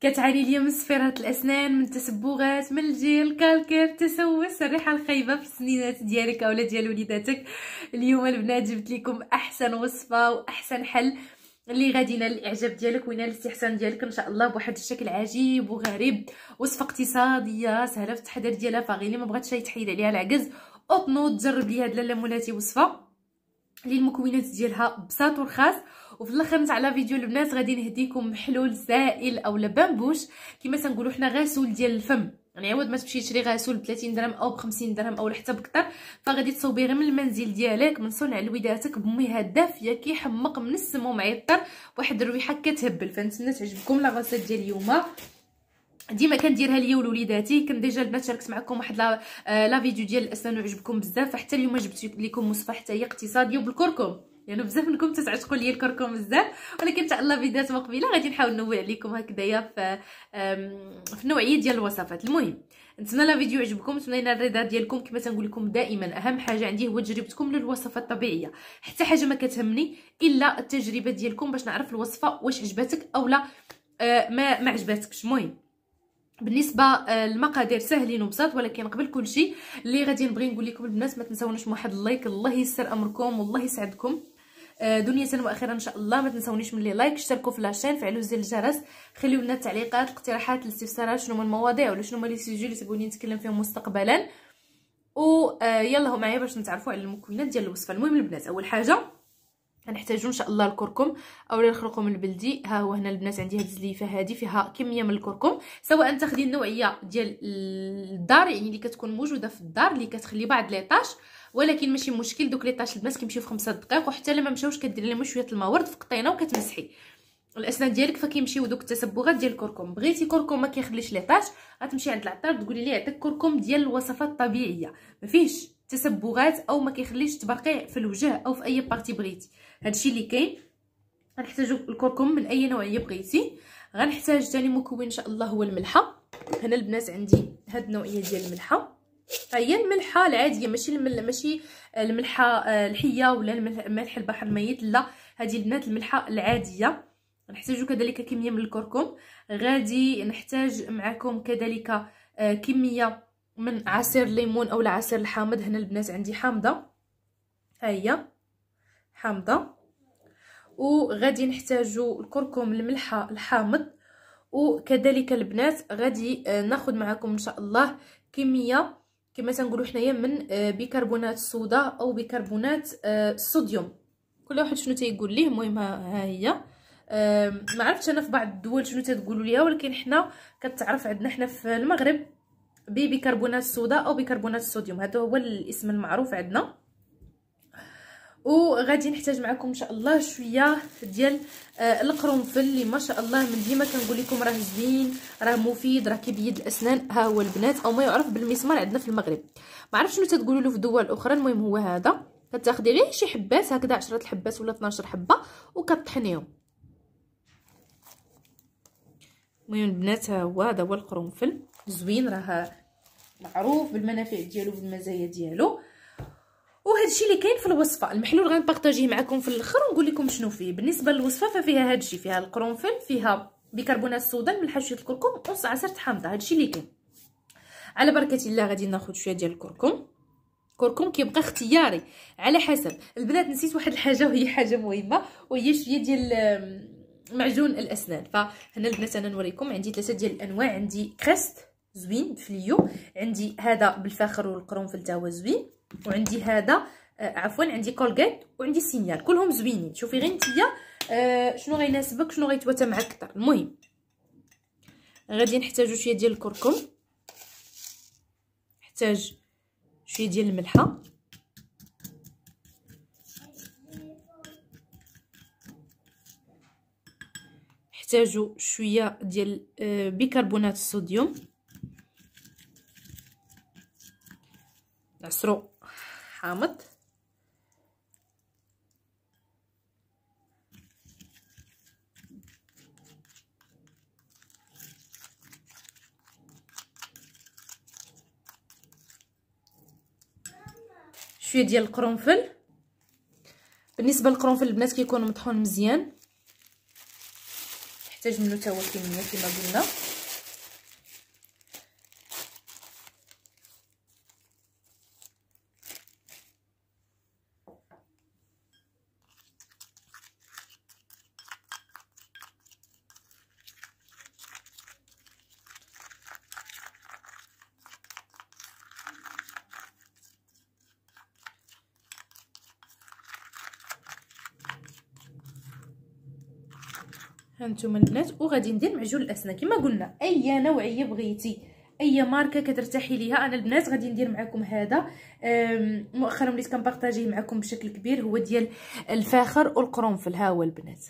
كتعاني ليا من صفيرات الاسنان من تسبغات من الجيل كالكير تسوس الريحه الخايبه في السنينات ديالك اولا ديال وليداتك اليوم البنات جبت لكم احسن وصفه واحسن حل اللي غادي ينال الاعجاب ديالك وينال الاستحسان ديالك ان شاء الله بواحد الشكل عجيب وغريب وصفه اقتصاديه سهله في التحضير ديالها فغير ما بغاتش يتحيد عليها العجز اطنو تجرب لي هاد لاله مولاتي وصفه اللي المكونات ديالها بساط ورخاص وفي الاخر نتاع لا فيديو البنات غادي نهديكم حلول سائل اولا لبامبوش كما تنقولوا حنا غسول ديال الفم يعني عوض ما تمشي تشري غسول ب 30 درهم او ب 50 درهم او حتى بكثر فغادي تصوبي غير من المنزل ديالك من صنع لوداتك بميها دافيه كيحمق من السم ومعطر واحد الريحه كتهبل فنتمنى تعجبكم لا غسول ديال اليوم ديما كنديرها ليا ولوليداتي كنت ديجا البنات شاركت معكم واحد لا, لا فيديو ديال الاسنان وعجبكم بزاف حتى اليوم جبت لكم وصفه حتى هي اقتصاديه بالكركم لانه يعني بزاف منكم تتعشقوا ليا الكركم بزاف ولكن ان شاء الله فيديوهات مقبله غادي نحاول نوع عليكم هكذايا في في النوعيه ديال الوصفات المهم نتمنى لا فيديو يعجبكم نتمنى الرضا ديالكم كما تنقول لكم دائما اهم حاجه عندي هو تجربتكم للوصفه الطبيعيه حتى حاجه ما كتهمني الا التجربه ديالكم باش نعرف الوصفه واش عجبتك اولا آه، ما ما عجبتكش المهم بالنسبه المقادير آه، ساهلين وبساط ولكن قبل كل شيء اللي غادي نبغي نقول لكم البنات ما تنساوناش واحد اللايك الله يسر امركم والله يسعدكم آه، دنيا واخيرا ان شاء الله ما تنسونيش من لي لايك اشتركوا في لاشين فعلوا زر الجرس خليو لنا التعليقات الاقتراحات الاستفسارات شنو هما المواضيع ولا شنو هما لي سوجي اللي تبغوني نتكلم فيهم مستقبلا ويلا آه، معايا باش نتعرفوا على المكونات ديال الوصفه المهم البنات اول حاجه غنحتاجو ان شاء الله الكركم اولا الخرقوم البلدي ها هو هنا البنات عندي هاد الزليفه هادي فيها كميه من الكركم سواء تاخدي النوعيه ديال الدار يعني اللي كتكون موجوده في الدار اللي كتخلي بعض ليطاش ولكن ماشي مشكل دوك لي طاش البنات كيمشيو في 5 دقائق وحتى ما مشاوش كدير لهم شويه الماء ورد في قطينه وكتمسحي الاسنان ديالك فكيمشيو دوك التسبغات ديال الكركم بغيتي كركم ما كيخليش لي طاش غتمشي عند العطار تقولي ليه عطيك كركم ديال الوصفات الطبيعيه ما فيهش تسبغات او ما كيخليش تبرقيع في الوجه او في اي بارتي بغيتي هادشي اللي كاين غنحتاجو الكركم من اي نوعيه بغيتي غنحتاج ثاني مكون ان شاء الله هو الملحه هنا البنات عندي هاد النوعيه ديال الملحه فهي الملحه العاديه ماشي المل ماشي الملحه آه، الحيه ولا ملح البحر الميت لا هذه البنات الملحه العاديه نحتاجو كذلك كميه من الكركم غادي نحتاج معكم كذلك آه، كميه من عصير الليمون اولا عصير الحامض هنا البنات عندي حامضه ها هي حامضه وغادي نحتاجو الكركم الملحه الحامض وكذلك البنات غادي آه، ناخذ معكم ان شاء الله كميه كما تنقولوا حنايا من آه، بيكربونات الصودا او بيكربونات الصوديوم آه، كل واحد شنو تيقول ليه المهم ها هي ما عرفتش انا في بعض الدول شنو تتقولوا ليها ولكن حنا كتعرف عندنا حنا في المغرب ببيكربونات الصودا او بيكربونات الصوديوم هذا هو الاسم المعروف عندنا وغادي نحتاج معكم ان شاء الله شويه ديال آه القرنفل اللي ما شاء الله من ديما كنقول لكم راه زين راه مفيد راه كيبيد الاسنان ها هو البنات او ما يعرف بالمسمار عندنا في المغرب ما عرفتش شنو تتقولوا له في دول اخرى المهم هو هذا كتاخدي غير شي حبات هكذا 10 الحبات ولا 12 حبه وكطحنيهم المهم البنات ها هو هذا هو القرنفل زوين راه معروف بالمنافع ديالو بالمزايا ديالو وهذا الشيء اللي كاين في الوصفه المحلول غنبارطاجيه معكم في الاخر ونقول لكم شنو فيه بالنسبه للوصفه ففيها هذا الشيء فيها القرنفل فيها بيكربونات الصودا الملح شويه الكركم ونص عصير حامضه هذا الشيء اللي كاين على بركه الله غادي ناخذ شويه ديال الكركم كركم كيبقى اختياري على حسب البنات نسيت واحد الحاجه وهي حاجه مهمه وهي شويه ديال معجون الاسنان فهنا البنات انا نوريكم عندي ثلاثه ديال الانواع عندي كريست زوين بفليو عندي هذا بالفاخر والقرنفل تا هو زوين وعندي هذا آه، عفوا عندي كولغيت وعندي سينيال كلهم زوينين شوفي غير نتيا آه شنو غيناسبك شنو غيتواتى معاك اكثر المهم غادي نحتاجو شويه ديال الكركم نحتاج شويه ديال الملحه نحتاجو شويه ديال آه، بيكربونات الصوديوم نعصرو حامض شويه ديال القرنفل بالنسبه للقرنفل البنات كيكون مطحون مزيان يحتاج منه تا هو كميه كما قلنا هانتوما البنات وغادي ندير معجون الاسنان كما قلنا اي نوعيه بغيتي اي ماركه كترتاحي ليها انا البنات غادي ندير معكم هذا مؤخرا وليت كنبارطاجيه معكم بشكل كبير هو ديال الفاخر والقرنفل ها هو البنات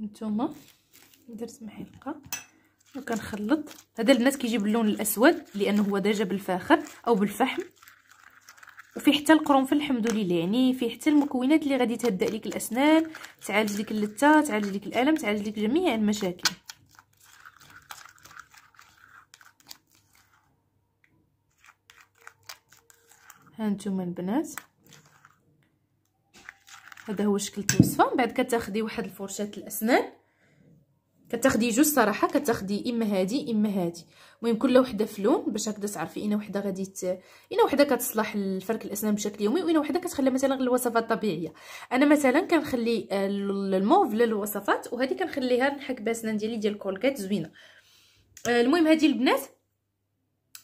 نتوما درت محلقه وكنخلط هذا البنات كيجيب اللون الاسود لانه هو ديجا بالفاخر او بالفحم وفيه حتى القرنفل الحمد لله يعني فيه حتى المكونات اللي غادي تهدأ لك الاسنان تعالج لك اللثه تعالج لك الالم تعالج لك جميع المشاكل هانتوما البنات هذا هو شكل الوصفه من بعد كتاخدي واحد الفرشاه الاسنان كتاخدي جوج صراحه كتاخدي اما هادي اما هادي المهم كل وحده في لون باش هكذا تعرفي اين وحده غادي ت... اين وحده كتصلح لفرك الاسنان بشكل يومي واين وحده كتخليها مثلا للوصفات الطبيعيه انا مثلا كنخلي آه، الموف للوصفات وهذه كنخليها نحك باسنان ديالي ديال كولغيت زوينه آه، المهم هذه البنات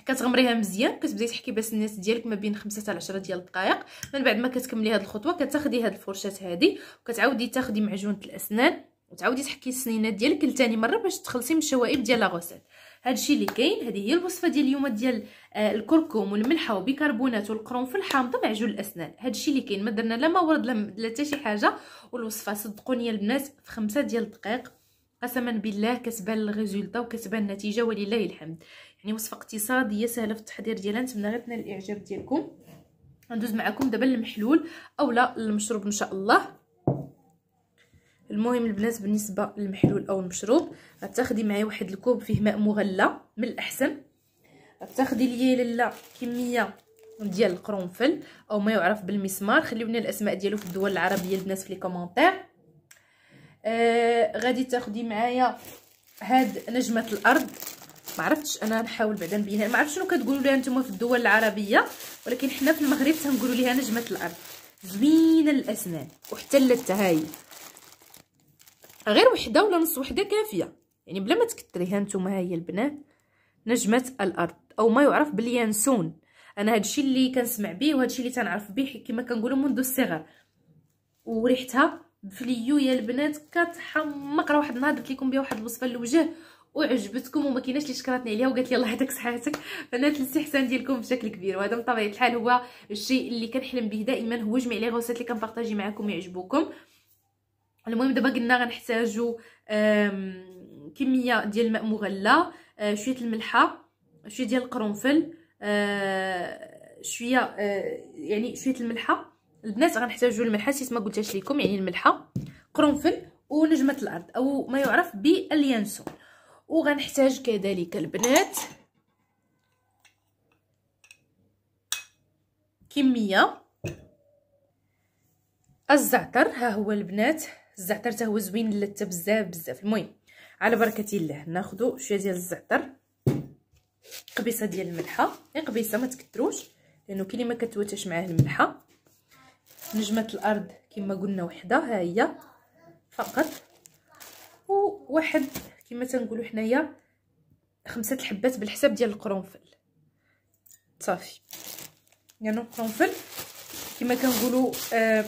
كتغمريها مزيان كتبداي تحكي باس الناس ديالك ما بين 5 حتى 10 ديال الدقائق من بعد ما كتكملي هاد الخطوه كتاخدي هاد الفرشاه هادي وكتعاودي تاخدي معجونه الاسنان وتعاودي تحكي السنينات ديالك لثاني مره باش تخلصي من الشوائب ديال لا هادشي اللي كاين هذه هي الوصفه ديال اليوم ديال آه، الكركم والملحه وبيكربونات والقرنفل حامضه معجون الاسنان هادشي اللي كاين ما درنا لا ما ورد لا حتى شي حاجه والوصفه صدقوني البنات في خمسة ديال الدقائق قسما بالله كتبان الريزولطا وكتبان النتيجه ولله الحمد يعني وصفه اقتصاديه سهله في التحضير ديالها نتمنى غير تنال الاعجاب ديالكم غندوز معكم دابا للمحلول اولا المشروب ان شاء الله المهم البنات بالنسبه للمحلول او المشروب غتاخدي معايا واحد الكوب فيه ماء مغلى من الاحسن غتاخدي ليا لالا كميه ديال القرنفل او ما يعرف بالمسمار خليونا الاسماء ديالو في الدول العربيه البنات في لي كومونتير آه غادي تاخدي معايا هاد نجمه الارض ما عرفتش انا نحاول بعدا نبينها ما عرفتش شنو كتقولوا ليها نتوما في الدول العربيه ولكن حنا في المغرب تنقولوا ليها نجمه الارض زوينه الأسنان وحتى لتها هاهي غير وحده ولا نص وحده كافيه يعني بلا ما تكتريها نتوما هاهي البنات نجمه الارض او ما يعرف باليانسون انا هادشي اللي كنسمع بيه وهادشي اللي تنعرف بيه كما كنقولوا منذ الصغر وريحتها فليو يا البنات كتحمق راه واحد النهار درت لكم بها واحد الوصفه للوجه وعجبتكم وما كايناش اللي شكرتني عليها وقالت لي الله يعطيك صحتك بنات الاستحسان ديالكم بشكل كبير وهذا بطبيعه الحال هو الشيء اللي كنحلم به دائما هو جميع لي غوسات اللي كنبارطاجي معكم يعجبوكم المهم دابا قلنا غنحتاجو كميه ديال الماء مغلى آه، شويه الملحه شويه ديال القرنفل آه، شويه آه، يعني شويه الملحه البنات غنحتاجو الملحه ما قلتهاش لكم يعني الملحه قرنفل ونجمه الارض او ما يعرف باليانسون وغنحتاج كذلك البنات كميه الزعتر ها هو البنات الزعتر حتى هو زوين لذته بزاف بزاف المهم على بركه الله ناخذ شويه ديال الزعتر قبيصه ديال الملحه يعني قبيصه ما تكثروش لانه كي ما كتواتش معاه الملحه نجمه الارض كما قلنا وحده ها هي فقط وواحد كما تنقولوا حنايا خمسه الحبات بالحساب ديال القرنفل صافي يعني القرنفل كما كنقولوا آه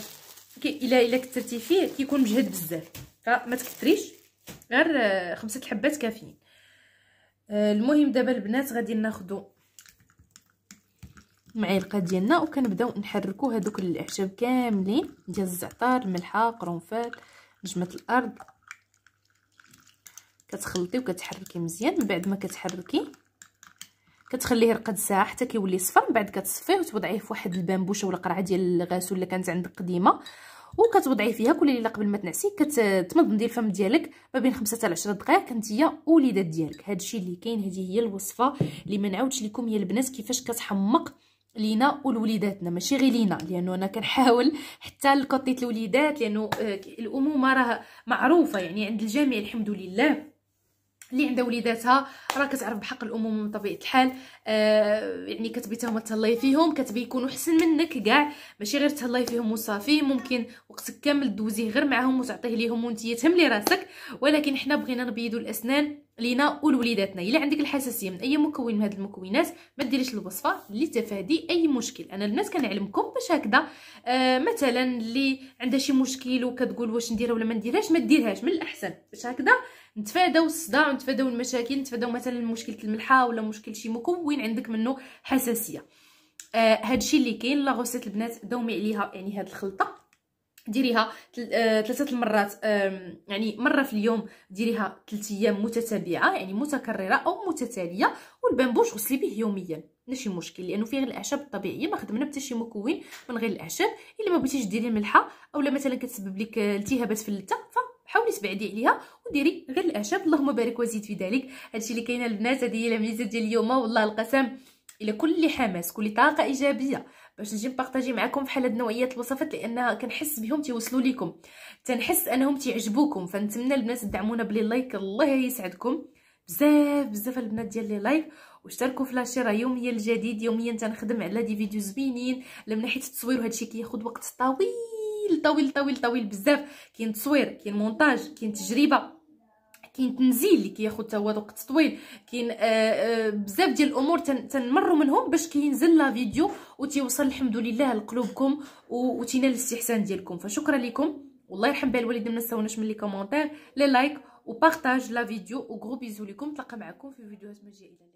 الا الا كثرتي فيه كيكون مجهد بزاف فما تكثريش غير آه، خمسه الحبات كافيين آه، المهم دابا البنات غادي ناخذوا المعلقه ديالنا وكنبداو نحركو هذوك الاعشاب كاملين ديال الزعتر الملحه قرنفل نجمه الارض كتخلطي وكتحركي مزيان من بعد ما كتحركي كتخليه يرقد ساعه حتى كيولي صفر من بعد كتصفيه وتوضعيه في واحد البامبوشه ولا قرعه ديال الغاسول اللي كانت عندك قديمه وكتوضعي فيها كل ليله قبل ما تنعسي كتمضمضي الفم ديالك ما بين 5 حتى 10 دقائق هي وليدات ديالك الشيء اللي كاين هذه هي الوصفه اللي ما نعاودش لكم يا البنات كيفاش كتحمق لينا ولوليداتنا ماشي غير لينا لانه انا كنحاول حتى لقطيت الوليدات لانه آه، الامومه راه معروفه يعني عند الجميع الحمد لله اللي عندها وليداتها راه كتعرف بحق الامومه من طبيعه الحال آه يعني كتبي تهما تهلاي فيهم كتبي يكونوا احسن منك كاع ماشي غير تهلاي فيهم وصافي ممكن وقتك كامل دوزيه غير معاهم وتعطيه ليهم وانت تهملي راسك ولكن حنا بغينا نبيدو الاسنان لينا ولوليداتنا الا عندك الحساسيه من اي مكون من هاد المكونات ما ديريش الوصفه لتفادي اي مشكل انا البنات كنعلمكم باش هكذا آه مثلا اللي عندها شي مشكل وكتقول واش نديرها ولا ما نديرهاش ما ديرهاش من الاحسن باش هكذا نتفاداو الصداع ونتفاداو المشاكل نتفاداو مثلا مشكله الملحه ولا مشكل شي مكون عندك منه حساسيه آه هادشي اللي كاين لا غوسيت البنات داومي عليها يعني هاد الخلطه ديريها ثلاثه آه، المرات يعني مره في اليوم ديريها 3 ايام متتابعه يعني متكرره او متتاليه والبامبوش غسلي به يوميا ماشي مشكل لانه فيه غير الاعشاب الطبيعيه ما خدمنا حتى شي مكون من غير الاعشاب الا ما بغيتيش ديري الملحه اولا مثلا كتسبب لك آه، التهابات في اللثه فحاولي تبعدي عليها وديري غير الاعشاب اللهم بارك وزيد في ذلك هادشي اللي كاين البنات هذه هي الميزه ديال اليوم والله القسم الى كل حماس كل طاقه ايجابيه باش نجي نبارطاجي معكم فحال هاد نوعيات الوصفات لانها كنحس بهم تيوصلوا ليكم تنحس انهم تيعجبوكم فنتمنى البنات تدعمونا بلي لايك الله يسعدكم بزاف بزاف البنات ديال لي لايك واشتركوا في راه يوميه الجديد يوميا تنخدم على دي فيديو زوينين من ناحيه التصوير وهادشي كياخذ وقت طويل طويل طويل طويل بزاف كاين تصوير كاين مونتاج كاين تجربه كاين تنزيل اللي كياخذ حتى هو وقت طويل كاين آه، آه، بزاف ديال الامور تنمروا منهم باش كينزل لا فيديو وتيوصل الحمد لله لقلوبكم وتنال الاستحسان ديالكم فشكرا لكم والله يرحم بها ما نساوناش من لي كومونتير لي لايك وبارطاج لا فيديو وغرو بيزو لكم نتلاقى معكم في فيديوهات مجيئه